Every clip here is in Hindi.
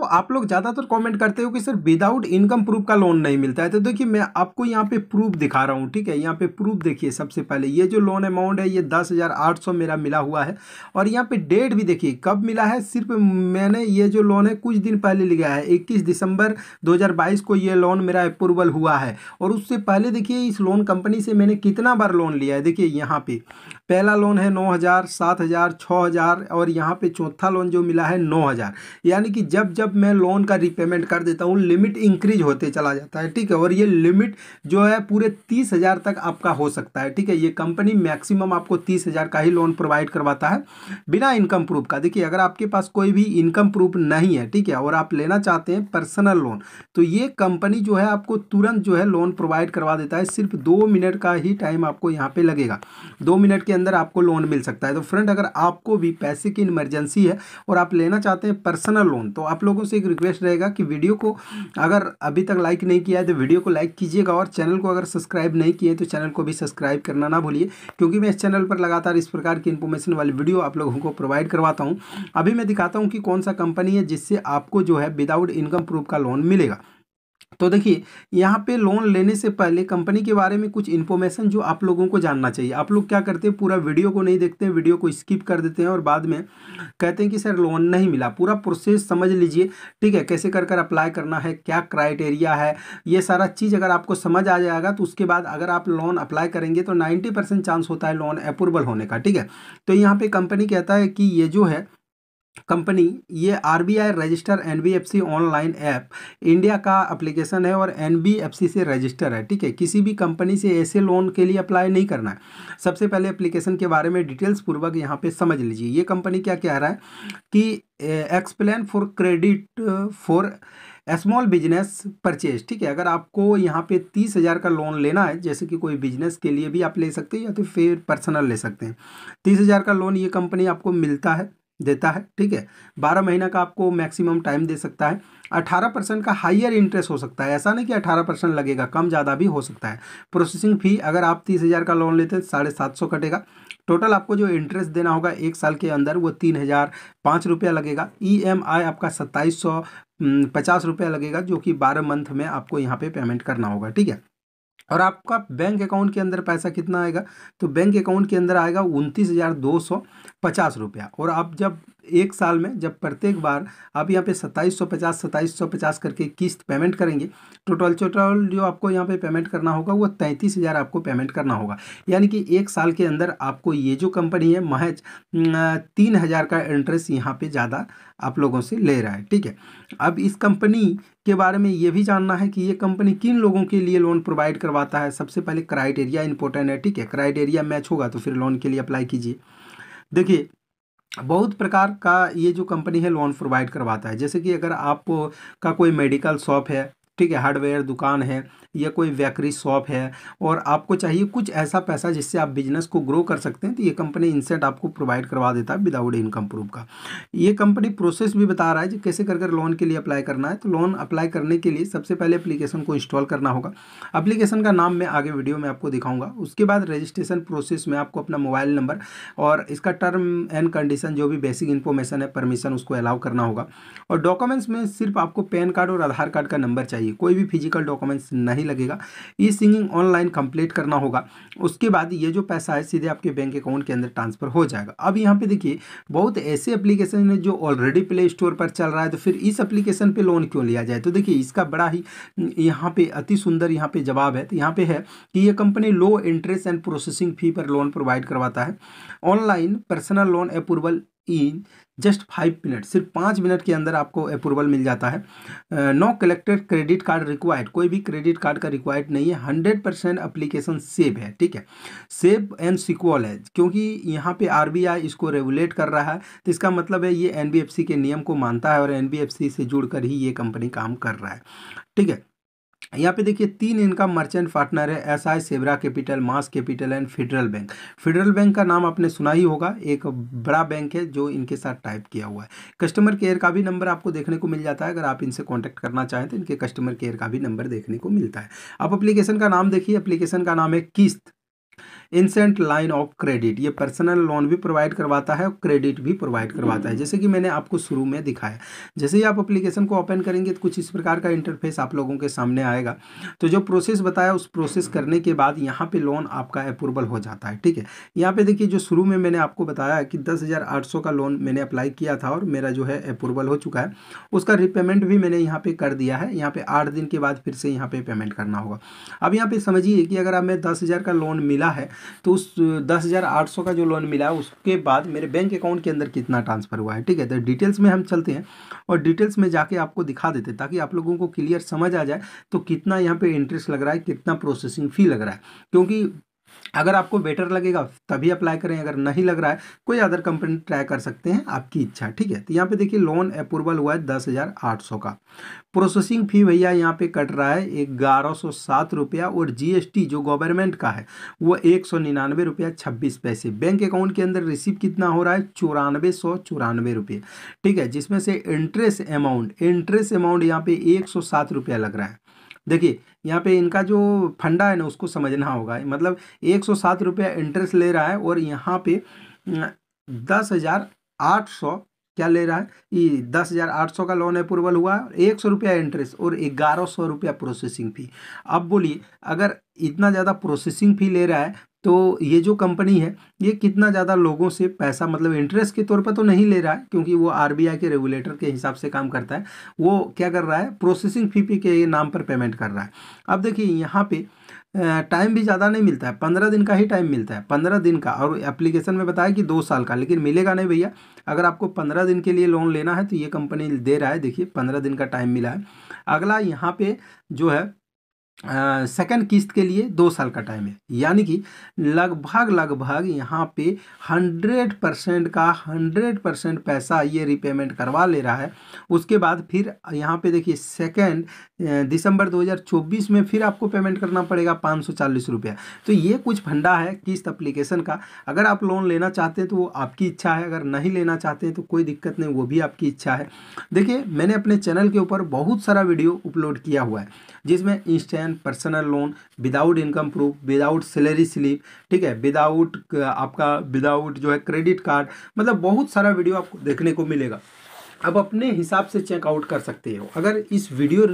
तो आप लोग ज़्यादातर कमेंट करते हो कि सर विदाउट इनकम प्रूफ का लोन नहीं मिलता है तो देखिए मैं आपको यहाँ पे प्रूफ दिखा रहा हूँ ठीक है यहाँ पे प्रूफ देखिए सबसे पहले ये जो लोन अमाउंट है ये दस हज़ार आठ सौ मेरा मिला हुआ है और यहाँ पे डेट भी देखिए कब मिला है सिर्फ मैंने ये जो लोन है कुछ दिन पहले लिया है इक्कीस दिसंबर दो को ये लोन मेरा अप्रूवल हुआ है और उससे पहले देखिए इस लोन कंपनी से मैंने कितना बार लोन लिया है देखिए यहाँ पर पहला लोन है नौ हज़ार सात हज़ार छः हज़ार और यहाँ पे चौथा लोन जो मिला है नौ हज़ार यानी कि जब जब मैं लोन का रिपेमेंट कर देता हूँ लिमिट इंक्रीज होते चला जाता है ठीक है और ये लिमिट जो है पूरे तीस हज़ार तक आपका हो सकता है ठीक है ये कंपनी मैक्सिमम आपको तीस हज़ार का ही लोन प्रोवाइड करवाता है बिना इनकम प्रूफ का देखिए अगर आपके पास कोई भी इनकम प्रूफ नहीं है ठीक है और आप लेना चाहते हैं पर्सनल लोन तो ये कंपनी जो है आपको तुरंत जो है लोन प्रोवाइड करवा देता है सिर्फ दो मिनट का ही टाइम आपको यहाँ पर लगेगा दो मिनट के अंदर आपको लोन मिल सकता है तो फ्रेंड अगर आपको भी पैसे की इमरजेंसी है और आप लेना चाहते हैं पर्सनल लोन तो आप लोगों से एक रिक्वेस्ट रहेगा कि वीडियो को अगर अभी तक लाइक नहीं किया है तो वीडियो को लाइक कीजिएगा और चैनल को अगर सब्सक्राइब नहीं किए तो चैनल को भी सब्सक्राइब करना ना भूलिए क्योंकि मैं इस चैनल पर लगातार इस प्रकार की इन्फॉर्मेशन वाली वीडियो आप लोगों को प्रोवाइड करवाता हूँ अभी मैं दिखाता हूँ कि कौन सा कंपनी है जिससे आपको जो है विदाउट इनकम प्रूफ का लोन मिलेगा तो देखिए यहाँ पे लोन लेने से पहले कंपनी के बारे में कुछ इन्फॉर्मेशन जो आप लोगों को जानना चाहिए आप लोग क्या करते हैं पूरा वीडियो को नहीं देखते हैं वीडियो को स्किप कर देते हैं और बाद में कहते हैं कि सर लोन नहीं मिला पूरा प्रोसेस समझ लीजिए ठीक है कैसे कर कर अप्लाई करना है क्या क्राइटेरिया है ये सारा चीज़ अगर आपको समझ आ जाएगा तो उसके बाद अगर आप लोन अप्लाई करेंगे तो नाइन्टी चांस होता है लोन अप्रूवल होने का ठीक है तो यहाँ पर कंपनी कहता है कि ये जो है कंपनी ये R B I register N B F C online app India का अप्लीकेशन है और एन बी एफ सी से रजिस्टर है ठीक है किसी भी कंपनी से ऐसे लोन के लिए अप्लाई नहीं करना है सबसे पहले अप्लीकेशन के बारे में डिटेल्स पूर्वक यहाँ पे समझ लीजिए ये कंपनी क्या कह रहा है कि explain for credit for small business purchase ठीक है अगर आपको यहाँ पे तीस हज़ार का लोन लेना है जैसे कि कोई बिजनेस के लिए भी आप ले सकते हैं या तो फिर पर्सनल ले सकते हैं तीस हज़ार का लोन ये कंपनी आपको मिलता है देता है ठीक है बारह महीना का आपको मैक्सिमम टाइम दे सकता है अठारह परसेंट का हाइयर इंटरेस्ट हो सकता है ऐसा नहीं कि अठारह परसेंट लगेगा कम ज़्यादा भी हो सकता है प्रोसेसिंग फ़ी अगर आप तीस हज़ार का लोन लेते हैं साढ़े सात सौ कटेगा टोटल आपको जो इंटरेस्ट देना होगा एक साल के अंदर वो तीन हज़ार पाँच रुपया लगेगा ईएमआई e आपका सत्ताईस सौ पचास रुपया लगेगा जो कि बारह मंथ में आपको यहाँ पे पेमेंट करना होगा ठीक है और आपका बैंक अकाउंट के अंदर पैसा कितना आएगा तो बैंक अकाउंट के अंदर आएगा उनतीस हज़ार दो सौ पचास रुपया और आप जब एक साल में जब प्रत्येक बार आप यहाँ पे सत्ताईस सौ पचास सत्ताईस सौ पचास करके किस्त पेमेंट करेंगे तो टोटल टोटल जो आपको यहाँ पे पेमेंट करना होगा वो तैंतीस हज़ार आपको पेमेंट करना होगा यानी कि एक साल के अंदर आपको ये जो कंपनी है महज तीन हज़ार का इंटरेस्ट यहाँ पर ज़्यादा आप लोगों से ले रहा है ठीक है अब इस कंपनी के बारे में ये भी जानना है कि ये कंपनी किन लोगों के लिए लोन प्रोवाइड करवाता है सबसे पहले क्राइटेरिया इंपॉर्टेंट है ठीक है क्राइटेरिया मैच होगा तो फिर लोन के लिए अप्लाई कीजिए देखिए बहुत प्रकार का ये जो कंपनी है लोन प्रोवाइड करवाता है जैसे कि अगर आप का कोई मेडिकल शॉप है ठीक है हार्डवेयर दुकान है या कोई बेकरी शॉप है और आपको चाहिए कुछ ऐसा पैसा जिससे आप बिजनेस को ग्रो कर सकते हैं तो ये कंपनी इंसेंट आपको प्रोवाइड करवा देता है विदाउट इनकम प्रूफ का ये कंपनी प्रोसेस भी बता रहा है कि कैसे कर कर लोन के लिए अप्लाई करना है तो लोन अप्लाई करने के लिए सबसे पहले अप्लीकेशन को इंस्टॉल करना होगा अप्लीकेशन का नाम मैं आगे वीडियो में आपको दिखाऊंगा उसके बाद रजिस्ट्रेशन प्रोसेस में आपको अपना मोबाइल नंबर और इसका टर्म एंड कंडीशन जो भी बेसिक इन्फॉर्मेशन है परमिशन उसको अलाउ करना होगा और डॉक्यूमेंट्स में सिर्फ आपको पैन कार्ड और आधार कार्ड का नंबर चाहिए चाहिए कोई भी फिजिकल डॉक्यूमेंट्स नहीं लगेगा ई सिंगिंग ऑनलाइन कंप्लीट करना होगा उसके बाद ये जो पैसा है सीधे आपके बैंक अकाउंट के अंदर ट्रांसफर हो जाएगा अब यहाँ पे देखिए बहुत ऐसे एप्लीकेशन है जो ऑलरेडी प्ले स्टोर पर चल रहा है तो फिर इस एप्लीकेशन पर लोन क्यों लिया जाए तो देखिए इसका बड़ा ही यहाँ पे अति सुंदर यहाँ पे जवाब है तो यहाँ पे है कि ये company low interest and processing fee पर लोन प्रोवाइड करवाता है online personal loan approval in just five minute सिर्फ पाँच मिनट के अंदर आपको अप्रूवल मिल जाता है no collected credit card required कोई भी क्रेडिट कार्ड का रिक्वायर्ड नहीं है हंड्रेड परसेंट अप्लीकेशन सेव है ठीक है सेव एंड सिक्वल है क्योंकि यहाँ पे आरबीआई इसको रेगुलेट कर रहा है तो इसका मतलब है ये एनबीएफसी के नियम को मानता है और सी से कर ही ये कंपनी काम कर रहा है ठीक है यहाँ पे देखिए तीन इनका मर्चेंट पार्टनर है एस आई सेबरा कैपिटल मास capital and Federal Bank Federal Bank का नाम आपने सुना ही होगा एक बड़ा बैंक है जो इनके साथ टाइप किया हुआ है कस्टमर केयर का भी नंबर आपको देखने को मिल जाता है अगर आप इनसे कॉन्टैक्ट करना चाहें तो इनके कस्टमर केयर का भी नंबर देखने को मिलता है आप अप्लीकेशन का नाम देखिए अप्लीकेशन का नाम है Kissht instant line of credit ये पर्सनल लोन भी प्रोवाइड करवाता है और क्रेडिट भी प्रोवाइड करवाता है हम्म। जैसे कि मैंने आपको शुरू में दिखाया जैसे ही आप अप्लीकेशन को ओपन करेंगे तो कुछ इस प्रकार का इंटरफेस आप लोगों के सामने आएगा तो जो प्रोसेस बताया उस प्रोसेस हम्म। करने के बाद यहाँ पर लोन आपका अप्रूवल हो जाता है ठीक है यहाँ पर देखिए जो शुरू में मैंने आपको बताया कि दस का लोन मैंने अप्लाई किया था और मेरा जो है अप्रूवल हो चुका है उसका रिपेमेंट भी मैंने यहाँ पर कर दिया है यहाँ पर आठ दिन के बाद फिर से यहाँ पर पेमेंट करना होगा अब यहाँ पर समझिए कि अगर आप मैं दस हज़ार का लोन मिला है तो उस दस हज़ार आठ सौ का जो लोन मिला उसके बाद मेरे बैंक अकाउंट के अंदर कितना ट्रांसफ़र हुआ है ठीक है तो डिटेल्स में हम चलते हैं और डिटेल्स में जाके आपको दिखा देते ताकि आप लोगों को क्लियर समझ आ जाए तो कितना यहाँ पर इंटरेस्ट लग रहा है कितना प्रोसेसिंग फ़ी लग रहा है क्योंकि अगर आपको बेटर लगेगा तभी अप्लाई करें अगर नहीं लग रहा है कोई अदर कंपनी ट्राई कर सकते हैं आपकी इच्छा ठीक है तो यहाँ पे देखिए लोन अप्रूवल हुआ है दस हज़ार आठ सौ का प्रोसेसिंग फ़ी भैया यहाँ पे कट रहा है ग्यारह सौ सात रुपया और जीएसटी जो गवर्नमेंट का है वो एक सौ निन्यानवे रुपया छब्बीस पैसे बैंक अकाउंट के अंदर रिसीव कितना हो रहा है चौरानवे सौ चौरानवे रुपये ठीक है जिसमें से इंटरेस्ट अमाउंट इंटरेस्ट अमाउंट यहाँ पे एक सौ सात रुपया लग रहा है देखिए यहाँ पे इनका जो फंडा है ना उसको समझना होगा मतलब एक सौ सात रुपया इंटरेस्ट ले रहा है और यहाँ पे दस हज़ार आठ सौ क्या ले रहा है ये दस हज़ार आठ सौ का लोन अप्रूवल हुआ एक सौ रुपया इंटरेस्ट और ग्यारह सौ रुपया प्रोसेसिंग फ़ी अब बोलिए अगर इतना ज़्यादा प्रोसेसिंग फ़ी ले रहा है तो ये जो कंपनी है ये कितना ज़्यादा लोगों से पैसा मतलब इंटरेस्ट के तौर पर तो नहीं ले रहा है क्योंकि वो आरबीआई के रेगुलेटर के हिसाब से काम करता है वो क्या कर रहा है प्रोसेसिंग फ़ी पे के नाम पर पेमेंट कर रहा है अब देखिए यहाँ पे टाइम भी ज़्यादा नहीं मिलता है पंद्रह दिन का ही टाइम मिलता है पंद्रह दिन का और एप्लीकेशन में बताया कि दो साल का लेकिन मिलेगा नहीं भैया अगर आपको पंद्रह दिन के लिए लोन लेना है तो ये कंपनी दे रहा है देखिए पंद्रह दिन का टाइम मिला है अगला यहाँ पे जो है सेकंड किस्त के लिए दो साल का टाइम है यानी कि लगभग लगभग यहाँ पे हंड्रेड परसेंट का हंड्रेड परसेंट पैसा ये रिपेमेंट करवा ले रहा है उसके बाद फिर यहाँ पे देखिए सेकंड दिसंबर 2024 में फिर आपको पेमेंट करना पड़ेगा पाँच सौ चालीस रुपया तो ये कुछ फंडा है किस्त अप्लीकेशन का अगर आप लोन लेना चाहते हैं तो वो आपकी इच्छा है अगर नहीं लेना चाहते हैं तो कोई दिक्कत नहीं वो भी आपकी इच्छा है देखिए मैंने अपने चैनल के ऊपर बहुत सारा वीडियो अपलोड किया हुआ है जिसमें instant personal loan without income proof without salary slip ठीक है विदाउट आपका विदाउट जो है क्रेडिट कार्ड मतलब बहुत सारा वीडियो आपको देखने को मिलेगा अब अपने हिसाब से चेकआउट कर सकते हो अगर इस वीडियो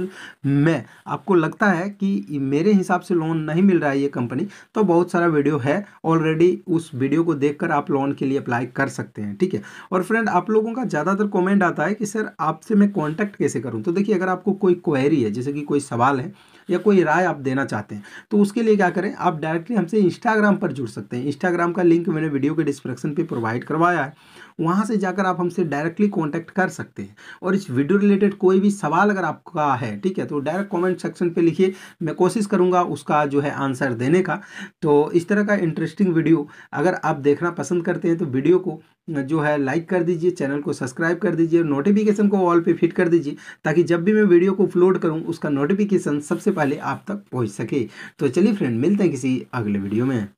में आपको लगता है कि मेरे हिसाब से लोन नहीं मिल रहा है ये कंपनी तो बहुत सारा वीडियो है ऑलरेडी उस वीडियो को देखकर आप लोन के लिए अप्लाई कर सकते हैं ठीक है और फ्रेंड आप लोगों का ज़्यादातर कॉमेंट आता है कि सर आपसे मैं कॉन्टैक्ट कैसे करूँ तो देखिए अगर आपको कोई क्वेरी है जैसे कि कोई सवाल है या कोई राय आप देना चाहते हैं तो उसके लिए क्या करें आप डायरेक्टली हमसे इंस्टाग्राम पर जुड़ सकते हैं इंस्टाग्राम का लिंक मैंने वीडियो के डिस्क्रिप्शन पर प्रोवाइड करवाया है वहाँ से जाकर आप हमसे डायरेक्टली कॉन्टैक्ट कर सकते हैं और इस वीडियो रिलेटेड कोई भी सवाल अगर आपका है ठीक है तो डायरेक्ट कॉमेंट सेक्शन पर लिखिए मैं कोशिश करूँगा उसका जो है आंसर देने का तो इस तरह का इंटरेस्टिंग वीडियो अगर आप देखना पसंद करते हैं तो वीडियो को जो है लाइक कर दीजिए चैनल को सब्सक्राइब कर दीजिए और नोटिफिकेशन को ऑल पे फिट कर दीजिए ताकि जब भी मैं वीडियो को अपलोड करूं उसका नोटिफिकेशन सबसे पहले आप तक पहुंच सके तो चलिए फ्रेंड मिलते हैं किसी अगले वीडियो में